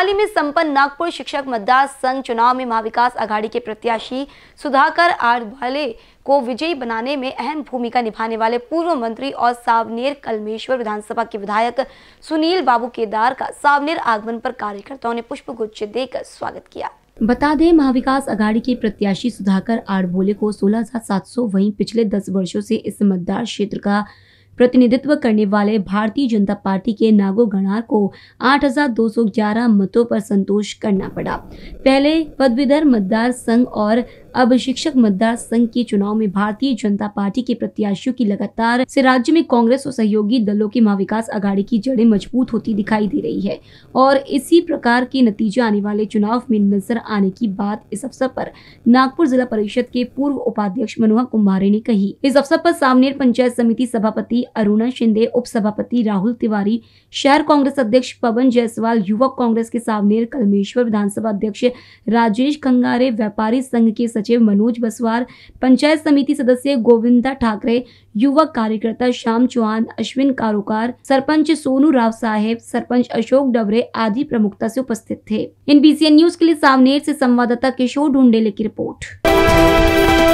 हाल ही में संपन्न नागपुर शिक्षक मतदार संघ चुनाव में महाविकास अघाड़ी के प्रत्याशी सुधाकर आरभाले को विजयी बनाने में अहम भूमिका निभाने वाले पूर्व मंत्री और सावनेर कलमेश्वर विधानसभा के विधायक सुनील बाबू केदार का सावनेर आगमन पर कार्यकर्ताओं ने पुष्प गुच्छ देकर स्वागत किया बता दें महाविकास अघाड़ी के प्रत्याशी सुधाकर आड़बोले को सोलह हजार सात सौ पिछले दस वर्षो ऐसी इस मतदार क्षेत्र का प्रतिनिधित्व करने वाले भारतीय जनता पार्टी के नागो गणार को 8,211 मतों पर संतोष करना पड़ा पहले पदवीधर मतदार संघ और अब शिक्षक मतदार संघ के चुनाव में भारतीय जनता पार्टी के प्रत्याशियों की लगातार से राज्य में कांग्रेस और सहयोगी दलों के महाविकास अघाड़ी की जड़ें मजबूत होती दिखाई दे रही है और इसी प्रकार के नतीजे आने वाले चुनाव में नजर आने की बात इस अवसर पर नागपुर जिला परिषद के पूर्व उपाध्यक्ष मनोहर कुमारे ने कही इस अवसर पर सामनेर पंचायत समिति सभापति अरुणा शिंदे उपसभापति राहुल तिवारी शहर कांग्रेस अध्यक्ष पवन जायसवाल युवक कांग्रेस के सावनेर कलमेश्वर विधानसभा अध्यक्ष राजेश गंगारे व्यापारी संघ के सचिव मनोज बसवार पंचायत समिति सदस्य गोविंदा ठाकरे युवक कार्यकर्ता श्याम चौहान अश्विन कारोकार सरपंच सोनू राव साहेब सरपंच अशोक डबरे आदि प्रमुखता से उपस्थित थे इन बीसीएन न्यूज के लिए सावनेर से संवाददाता किशोर ढूंढेले की रिपोर्ट